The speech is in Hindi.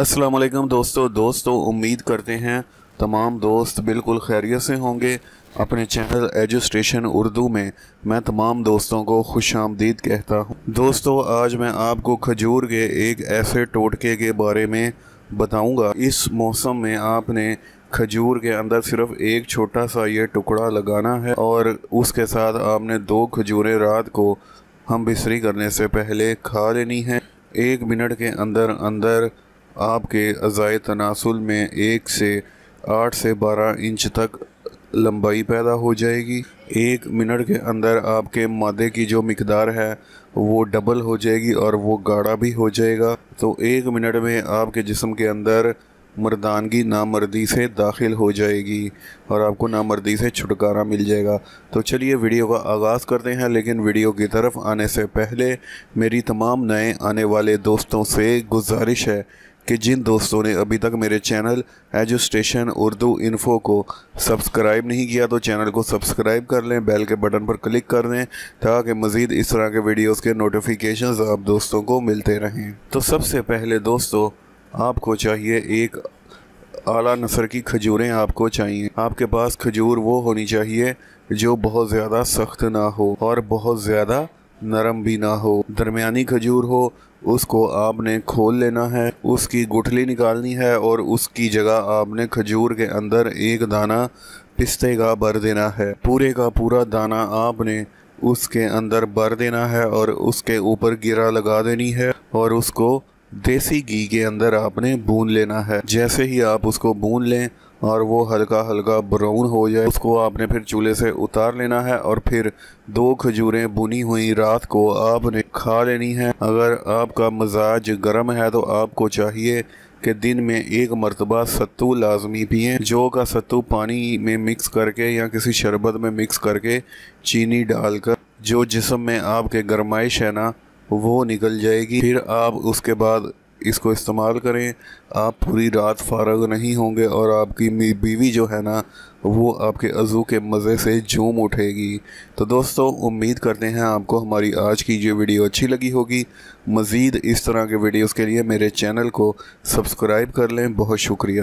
असलम दोस्तों दोस्तों उम्मीद करते हैं तमाम दोस्त बिल्कुल खैरियत से होंगे अपने चैनल एजुस्टेशन उर्दू में मैं तमाम दोस्तों को खुश आमदीद कहता हूँ दोस्तों आज मैं आपको खजूर के एक ऐसे टोटके के बारे में बताऊँगा इस मौसम में आपने खजूर के अंदर सिर्फ एक छोटा सा ये टुकड़ा लगाना है और उसके साथ आपने दो खजूरें रात को हम बिसरी करने से पहले खा लेनी है एक मिनट के अंदर अंदर आपके अज़ाय तनासुल में एक से आठ से बारह इंच तक लंबाई पैदा हो जाएगी एक मिनट के अंदर आपके मादे की जो मकदार है वो डबल हो जाएगी और वो गाढ़ा भी हो जाएगा तो एक मिनट में आपके जिसम के अंदर मर्दानगी नामर्दी से दाखिल हो जाएगी और आपको नामर्दी से छुटकारा मिल जाएगा तो चलिए वीडियो का आगाज़ करते हैं लेकिन वीडियो की तरफ आने से पहले मेरी तमाम नए आने वाले दोस्तों से गुजारिश है कि जिन दोस्तों ने अभी तक मेरे चैनल एजुस्टेशन उर्दू इन्फो को सब्सक्राइब नहीं किया तो चैनल को सब्सक्राइब कर लें बेल के बटन पर क्लिक कर दें ताकि मज़ीद इस तरह के वीडियोस के नोटिफिकेशंस आप दोस्तों को मिलते रहें तो सबसे पहले दोस्तों आपको चाहिए एक आला नसर की खजूरें आपको चाहिए आपके पास खजूर वो होनी चाहिए जो बहुत ज़्यादा सख्त ना हो और बहुत ज़्यादा नरम भी ना हो दरमियानी खजूर हो उसको आपने खोल लेना है उसकी गुठली निकालनी है और उसकी जगह आपने खजूर के अंदर एक दाना पिस्ते का भर देना है पूरे का पूरा दाना आपने उसके अंदर भर देना है और उसके ऊपर गिरा लगा देनी है और उसको देसी घी के अंदर आपने भून लेना है जैसे ही आप उसको भून लें और वो हल्का हल्का ब्राउन हो जाए उसको आपने फिर चूल्हे से उतार लेना है और फिर दो खजूरें बुनी हुई रात को आपने खा लेनी है अगर आपका मजाज गर्म है तो आपको चाहिए कि दिन में एक मरतबा सत्तू लाजमी पिए जो का सत्तू पानी में मिक्स करके या किसी शरबत में मिक्स करके चीनी डालकर जो जिसम में आपके गरमाइश है ना वो निकल जाएगी फिर आप उसके बाद इसको इस्तेमाल करें आप पूरी रात फारग नहीं होंगे और आपकी बीवी जो है ना वो आपके अज़ू के मज़े से झूम उठेगी तो दोस्तों उम्मीद करते हैं आपको हमारी आज की ये वीडियो अच्छी लगी होगी मज़ीद इस तरह के वीडियोज़ के लिए मेरे चैनल को सब्सक्राइब कर लें बहुत शुक्रिया